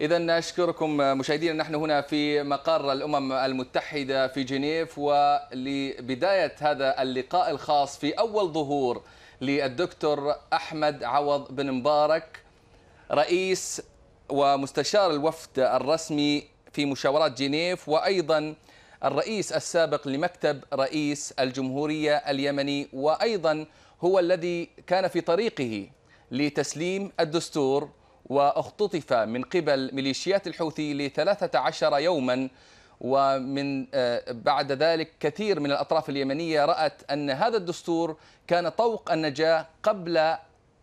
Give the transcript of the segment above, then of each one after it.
إذا نشكركم مشاهدينا نحن هنا في مقر الأمم المتحدة في جنيف ولبداية هذا اللقاء الخاص في أول ظهور للدكتور أحمد عوض بن مبارك رئيس ومستشار الوفد الرسمي في مشاورات جنيف وأيضا الرئيس السابق لمكتب رئيس الجمهورية اليمني وأيضا هو الذي كان في طريقه لتسليم الدستور واختطف من قبل ميليشيات الحوثي ل 13 يوما ومن آه، بعد ذلك كثير من الأطراف اليمنية رأت أن هذا الدستور كان طوق النجاة قبل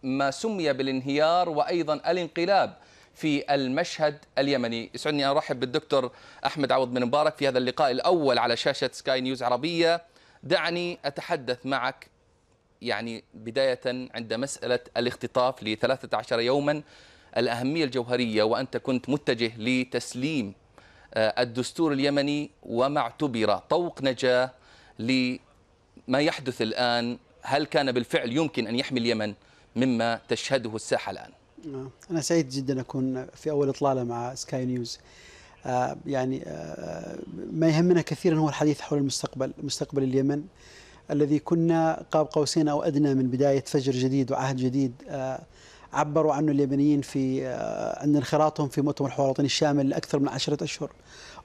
ما سمي بالانهيار وأيضا الانقلاب في المشهد اليمني يسعدني أن أرحب بالدكتور أحمد عوض بن مبارك في هذا اللقاء الأول على شاشة سكاي نيوز عربية دعني أتحدث معك يعني بداية عند مسألة الاختطاف ل 13 يوما الأهمية الجوهرية وأنت كنت متجه لتسليم آه، الدستور اليمني وما اعتبر طوق نجاة لما يحدث الآن هل كان بالفعل يمكن أن يحمي اليمن مما تشهده الساحة الآن نعم. أنا سعيد جدا أكون في أول إطلالة مع سكاي نيوز آه، يعني آه، ما يهمنا كثيرا هو الحديث حول المستقبل مستقبل اليمن الذي كنا قاب قوسين أو أدنى من بداية فجر جديد وعهد جديد عبروا عنه اليمنيين في عند آه، انخراطهم في مؤتمر الحوار الوطني الشامل لأكثر من عشرة أشهر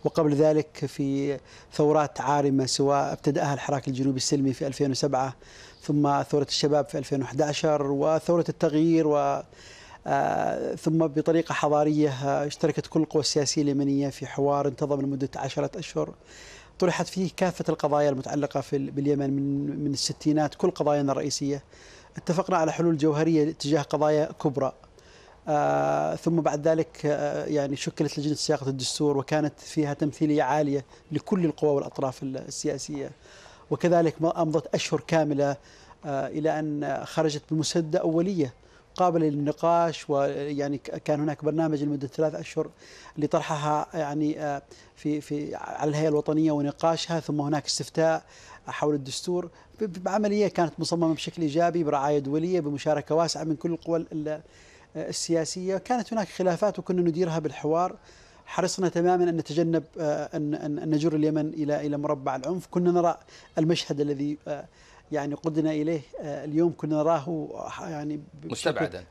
وقبل ذلك في ثورات عارمة سواء ابتدأها الحراك الجنوبي السلمي في 2007 ثم ثورة الشباب في 2011 وثورة التغيير و آه، ثم بطريقة حضارية آه، اشتركت كل القوى السياسية اليمنية في حوار انتظم لمدة عشرة أشهر طرحت فيه كافة القضايا المتعلقة في باليمن من من الستينات كل قضايانا الرئيسية اتفقنا على حلول جوهرية تجاه قضايا كبرى آه ثم بعد ذلك آه يعني شكلت لجنة صياغة الدستور وكانت فيها تمثيلية عالية لكل القوى والأطراف السياسية وكذلك أمضت أشهر كاملة آه إلى أن خرجت بمسدة أولية قابلة للنقاش ويعني كان هناك برنامج لمدة ثلاث أشهر لطرحها يعني آه، في في على الهيئة الوطنية ونقاشها ثم هناك استفتاء حول الدستور بعمليه كانت مصممه بشكل ايجابي برعايه دوليه بمشاركه واسعه من كل القوى آه، السياسيه، كانت هناك خلافات وكنا نديرها بالحوار حرصنا تماما ان نتجنب آه، ان نجر اليمن الى الى مربع العنف، كنا نرى المشهد الذي آه، يعني قدنا اليه آه، اليوم كنا نراه آه، يعني مستبعدا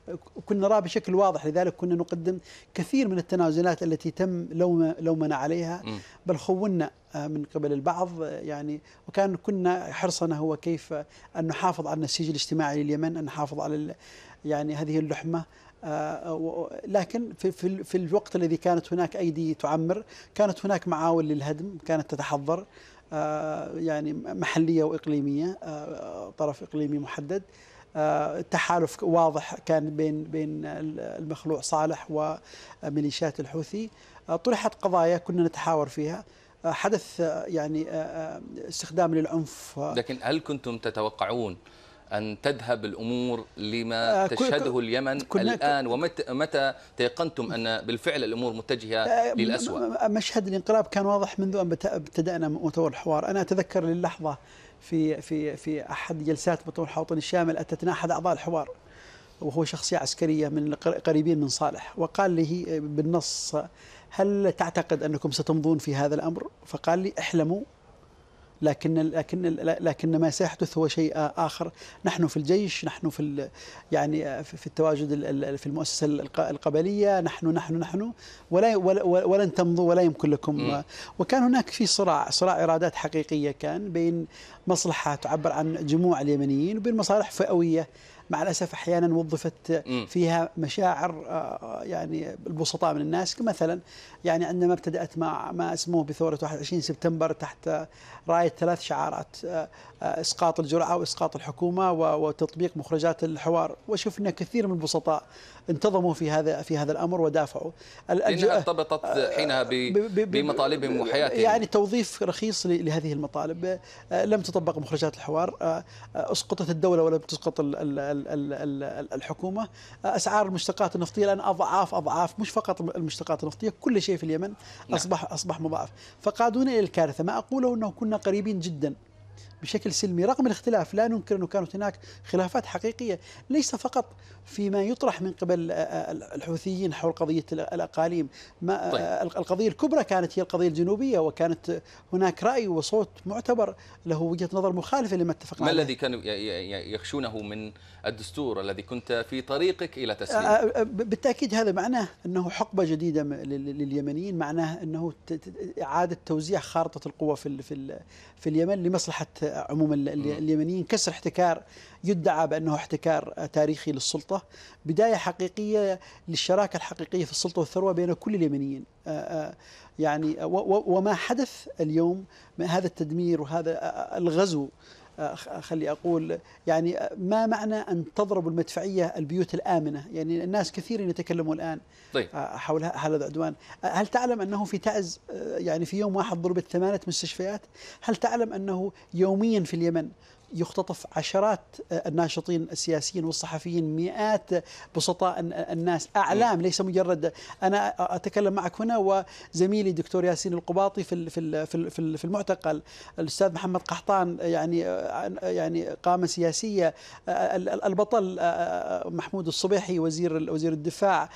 كنا نراه بشكل واضح لذلك كنا نقدم كثير من التنازلات التي تم لوم لومنا عليها بل خونا آه، من قبل البعض يعني وكان كنا حرصنا هو كيف ان نحافظ على النسيج الاجتماعي لليمن ان نحافظ على يعني هذه اللحمه لكن في, في, في الوقت الذي كانت هناك أيدي تعمر كانت هناك معاول للهدم كانت تتحضر آه، يعني محليه واقليميه آه، طرف اقليمي محدد آه، التحالف واضح كان بين بين المخلوع صالح وميليشيات الحوثي طرحت قضايا كنا نتحاور فيها حدث يعني استخدام للعنف لكن هل كنتم تتوقعون أن تذهب الأمور لما آه، تشهده اليمن الآن ومتى تيقنتم أن بالفعل الأمور متجهة آه، للأسوأ مشهد الانقلاب كان واضح منذ أن ابتدأنا مطور الحوار أنا أتذكر للحظة في في في أحد جلسات مطور الحوطن الشامل أتتنا أحد أعضاء الحوار وهو شخصية عسكرية من قريبين من صالح وقال لي بالنص هل تعتقد أنكم ستمضون في هذا الأمر فقال لي احلموا لكن لكن لكن ما سيحدث هو شيء اخر نحن في الجيش نحن في يعني في التواجد في المؤسسه القبليه نحن نحن نحن ولا ولن تمضوا ولا يمكن لكم وكان هناك في صراع صراع ارادات حقيقيه كان بين مصلحه تعبر عن جموع اليمنيين وبين مصالح فئويه مع الاسف احيانا وظفت فيها مشاعر آه، آه، يعني البسطاء من الناس مثلا يعني عندما ابتدات مع ما اسموه بثوره 21 سبتمبر تحت رايه ثلاث شعارات آه، اسقاط الجرعه واسقاط الحكومه وتطبيق مخرجات الحوار وشفنا كثير من البسطاء انتظموا في هذا في هذا الامر ودافعوا لانها ارتبطت آه، حينها بمطالبهم وحياتهم يعني توظيف رخيص لهذه المطالب آه، لم تطبق مخرجات الحوار آه، اسقطت الدوله ولم تسقط الحكومه اسعار المشتقات النفطيه الان اضعاف اضعاف مش فقط المشتقات النفطيه كل شيء في اليمن نعم. اصبح اصبح مضاعف فقادونا الى الكارثه ما اقوله انه كنا قريبين جدا بشكل سلمي رغم الاختلاف لا ننكر أنه كانت هناك خلافات حقيقية ليس فقط فيما يطرح من قبل آه، آه، الحوثيين حول قضية الأقاليم ما آه، طيب. القضية الكبرى كانت هي القضية الجنوبية وكانت هناك رأي وصوت معتبر له وجهة نظر مخالفة لما اتفقنا ما عليه. الذي كانوا يخشونه من الدستور الذي كنت في طريقك إلى تسليمه بالتأكيد هذا معناه أنه حقبة جديدة لليمنيين معناه أنه إعادة توزيع خارطة القوى في في اليمن لمصلحة عموما اليمنيين كسر احتكار يدعى بانه احتكار تاريخي للسلطه، بدايه حقيقيه للشراكه الحقيقيه في السلطه والثروه بين كل اليمنيين. آه، آه، يعني وما حدث اليوم هذا التدمير وهذا آه، الغزو خلي أقول يعني ما معنى أن تضرب المدفعية البيوت الآمنة يعني الناس كثيرين يتكلمون الآن طيب. آه، حول هذا العدوان هل تعلم أنه في تعز آه، يعني في يوم واحد ضربت ثمانية مستشفيات هل تعلم أنه يوميا في اليمن يختطف عشرات الناشطين السياسيين والصحفيين مئات بسطاء الناس اعلام ليس مجرد انا اتكلم معك هنا وزميلي دكتور ياسين القباطي في في في المعتقل الاستاذ محمد قحطان يعني يعني قامه سياسيه البطل محمود الصبيحي وزير وزير الدفاع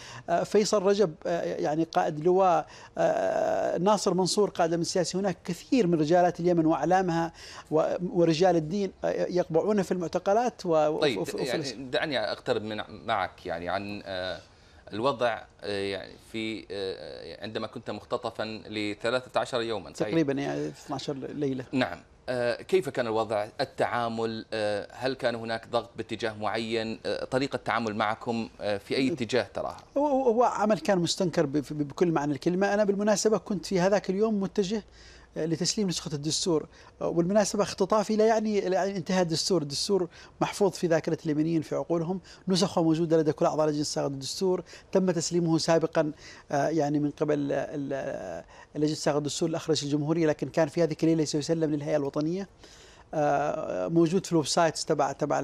فيصل رجب يعني قائد لواء ناصر منصور قائد السياسي هناك كثير من رجالات اليمن واعلامها ورجال الدين يقبعون في المعتقلات و طيب وفي يعني دعني اقترب من معك يعني عن آه، الوضع آه، يعني في آه، عندما كنت مختطفا ل 13 يوما طيب. تقريبا يعني 12 ليله نعم كيف كان الوضع التعامل هل كان هناك ضغط باتجاه معين طريقة التعامل معكم في أي اتجاه تراها هو عمل كان مستنكر بكل معنى الكلمة أنا بالمناسبة كنت في هذاك اليوم متجه لتسليم نسخة الدستور آه، والمناسبة اختطافي يعني لا يعني انتهاء الدستور الدستور محفوظ في ذاكرة اليمنيين في عقولهم نسخه موجودة لدى كل أعضاء لجنة صياغة الدستور تم تسليمه سابقا آه، يعني من قبل لجنة صياغة الدستور الأخرج الجمهورية لكن كان في هذه الليلة سيسلم للهيئة الوطنية آه، موجود في الويب سايتس تبع تبع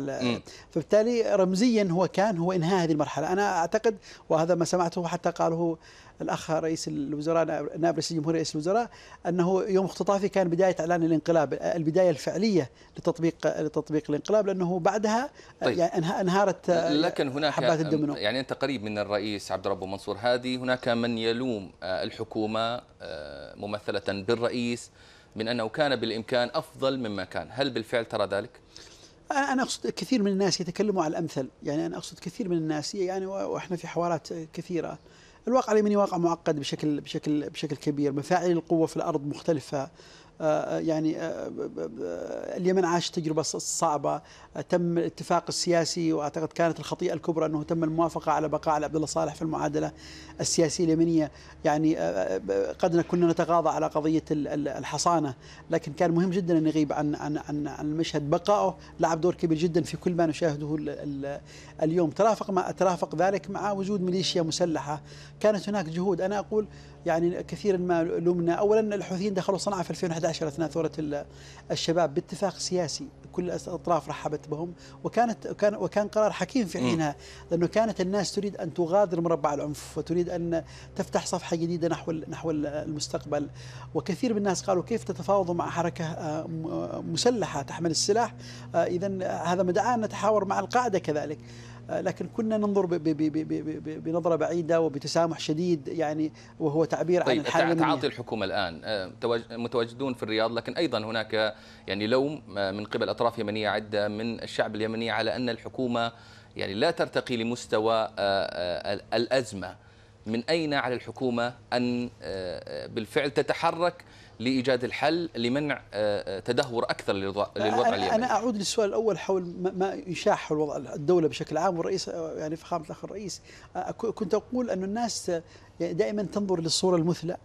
فبالتالي رمزيا هو كان هو انهاء هذه المرحله انا اعتقد وهذا ما سمعته حتى قاله الاخ رئيس الوزراء نائب رئيس الجمهوريه رئيس الوزراء انه يوم اختطافي كان بدايه اعلان الانقلاب البدايه الفعليه لتطبيق لتطبيق الانقلاب لانه بعدها طيب. يعني انهارت لكن هناك حبات الدومينو يعني انت قريب من الرئيس عبد الرب منصور هادي هناك من يلوم آه، الحكومه آه، ممثله بالرئيس من أنه كان بالإمكان أفضل مما كان هل بالفعل ترى ذلك؟ أنا أقصد كثير من الناس يتكلموا على الأمثل يعني أنا أقصد كثير من الناس يعني وإحنا في حوارات كثيرة الواقع اليمني واقع معقد بشكل بشكل بشكل كبير مفاعل القوة في الأرض مختلفة يعني آه، اليمن عاش تجربة صعبة تم الاتفاق السياسي وأعتقد كانت الخطيئة الكبرى أنه تم الموافقة على بقاء على عبد الله صالح في المعادلة السياسية اليمنية يعني آه، آه، قد كنا نتغاضى على قضية الحصانة لكن كان مهم جدا أن يغيب عن عن عن, عن المشهد بقائه لعب دور كبير جدا في كل ما نشاهده اليوم ترافق مع ترافق ذلك مع وجود ميليشيا مسلحة كانت هناك جهود أنا أقول يعني كثيرا ما لومنا أولا الحوثيين دخلوا صنعاء في 2011 انتشر اثناء ثوره الشباب باتفاق سياسي كل الاطراف رحبت بهم وكانت وكان وكان قرار حكيم في حينها لانه كانت الناس تريد ان تغادر مربع العنف وتريد ان تفتح صفحه جديده نحو نحو المستقبل وكثير من الناس قالوا كيف تتفاوضوا مع حركه آه، آه، مسلحه تحمل السلاح آه، اذا هذا مدعاه ان نتحاور مع القاعده كذلك آه، لكن كنا ننظر بنظرة بعيدة وبتسامح شديد يعني وهو تعبير طيب عن الحالة تعاطي الحكومة الآن آه، متواجدون في الرياض لكن أيضا هناك يعني لوم آه، من قبل أطراف يمنية عدة من الشعب اليمني على أن الحكومة يعني لا ترتقي لمستوى الأزمة من أين على الحكومة أن بالفعل تتحرك لإيجاد الحل لمنع آه، آه، تدهور أكثر للوضع اليمني أنا أعود للسؤال الأول حول ما يشاع حول وضع الدولة بشكل عام والرئيس آه، يعني فخامة الأخ الرئيس كنت أقول أن الناس يعني دائما تنظر للصورة المثلى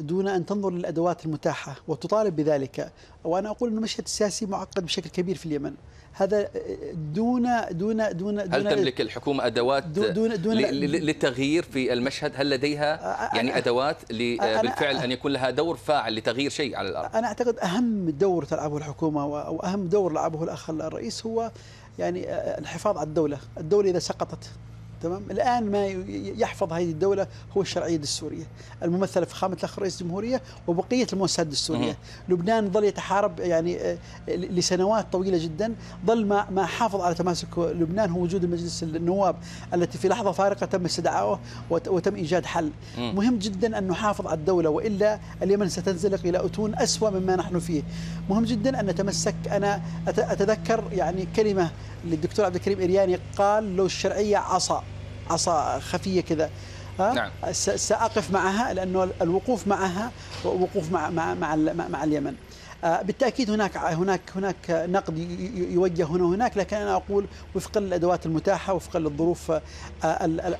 دون أن تنظر للأدوات المتاحة وتطالب بذلك وأنا أقول أن المشهد السياسي معقد بشكل كبير في اليمن هذا دون دون دون هل دون تملك الحكومه ادوات دون دون للتغيير في المشهد هل لديها يعني ادوات بالفعل ان يكون لها دور فاعل لتغيير شيء على الارض انا اعتقد اهم دور تلعبه الحكومه واهم دور لعبه الاخ الرئيس هو يعني الحفاظ على الدوله الدوله اذا سقطت تمام الآن ما يحفظ هذه الدولة هو الشرعية السورية الممثلة في خامة الأخ رئيس الجمهورية وبقية الموساد السورية لبنان ظل يتحارب يعني آه، لسنوات طويلة جدا ظل ما, ما حافظ على تماسك لبنان هو وجود مجلس النواب التي في لحظة فارقة تم استدعائه وتم إيجاد حل مهم جدا أن نحافظ على الدولة وإلا اليمن ستنزلق إلى أتون أسوأ مما نحن فيه مهم جدا أن نتمسك أنا أتذكر يعني كلمة للدكتور عبد الكريم إرياني قال لو الشرعية عصا عصا خفيه كذا نعم. ساقف معها لانه الوقوف معها وقوف مع مع مع, مع اليمن آه، بالتاكيد هناك هناك هناك نقد يوجه هنا وهناك لكن انا اقول وفقا للادوات المتاحه وفقا للظروف آه،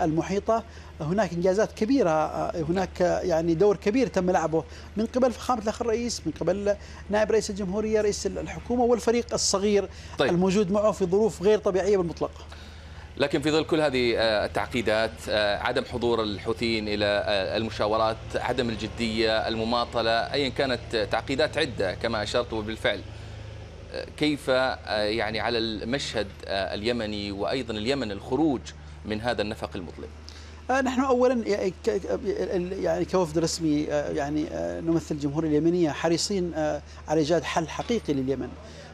المحيطه هناك انجازات كبيره آه، هناك يعني دور كبير تم لعبه من قبل فخامه الاخ الرئيس من قبل نائب رئيس الجمهوريه رئيس الحكومه والفريق الصغير طيب. الموجود معه في ظروف غير طبيعيه بالمطلق لكن في ظل كل هذه آه، التعقيدات آه، عدم حضور الحوثيين إلى آه، المشاورات عدم الجدية المماطلة أيا كانت تعقيدات عدة كما أشرت وبالفعل كيف يعني على المشهد اليمني وأيضا اليمن الخروج من هذا النفق المظلم نحن اولا يعني كوفد رسمي يعني نمثل الجمهوريه اليمنيه حريصين على ايجاد حل حقيقي لليمن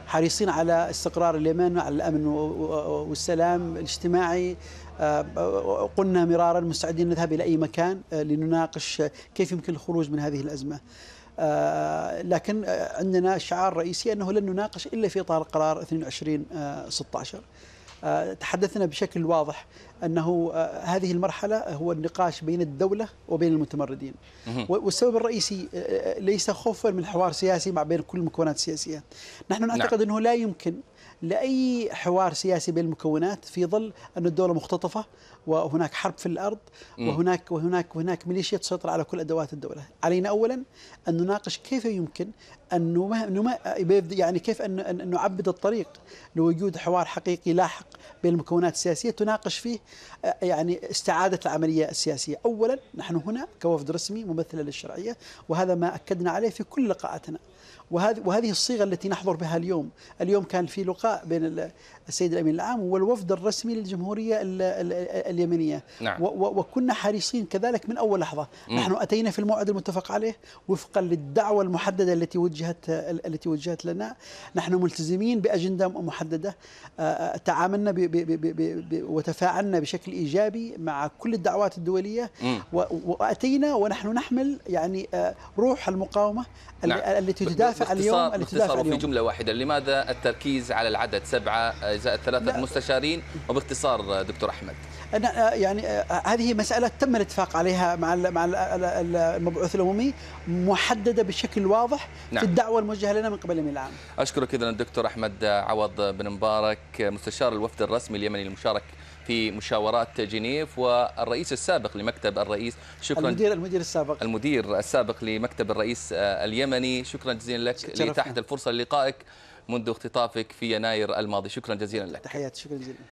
حريصين على استقرار اليمن وعلى الأمن والسلام الاجتماعي آه، آه، قلنا مرارا مستعدين نذهب إلى أي مكان آه، لنناقش كيف يمكن الخروج من هذه الأزمة لكن عندنا شعار رئيسي أنه لن نناقش إلا في إطار قرار 22 16 آه، تحدثنا بشكل واضح أنه آه، هذه المرحلة هو النقاش بين الدولة وبين المتمردين والسبب الرئيسي آه، ليس خوفا من حوار سياسي مع بين كل المكونات السياسية نحن نعم. نعتقد نعم. أنه لا يمكن لاي حوار سياسي بين المكونات في ظل ان الدوله مختطفه وهناك حرب في الارض وهناك وهناك وهناك ميليشيا تسيطر على كل ادوات الدوله، علينا اولا ان نناقش كيف يمكن ان نما يعني كيف ان نعبد الطريق لوجود حوار حقيقي لاحق بين المكونات السياسيه تناقش فيه آه، يعني استعاده العمليه السياسيه، اولا نحن هنا كوفد رسمي ممثله للشرعيه وهذا ما اكدنا عليه في كل لقاءاتنا. وهذه وهذه الصيغه التي نحضر بها اليوم، اليوم كان في لقاء بين السيد الامين العام والوفد الرسمي للجمهوريه ال اليمنيه نعم. وكنا حريصين كذلك من اول لحظه، مم. نحن اتينا في الموعد المتفق عليه وفقا للدعوه المحدده التي وجهت التي وجهت لنا، نحن ملتزمين باجنده محدده، آه، آه، تعاملنا ب ب ب ب بـ وتفاعلنا بشكل ايجابي مع كل الدعوات الدوليه مم. واتينا ونحن نحمل يعني آه، روح المقاومه نعم. التي الدافع اليوم الدافع اليوم في جمله واحده لماذا التركيز على العدد سبعه ازاء ثلاثه مستشارين وباختصار دكتور احمد أنا آه، يعني آه، هذه مسألة تم الاتفاق عليها مع مع المبعوث الأممي محددة بشكل واضح نعم. في الدعوة الموجهة لنا من قبل الأمين العام. أشكرك إذا الدكتور أحمد عوض بن مبارك مستشار الوفد الرسمي اليمني المشارك في مشاورات جنيف والرئيس السابق لمكتب الرئيس شكرا المدير المدير السابق المدير السابق لمكتب الرئيس آه، اليمني شكرا جزيلا لك لتحت الفرصه للقائك منذ اختطافك في يناير الماضي شكرا جزيلا لك تحياتي شكرا جزيلا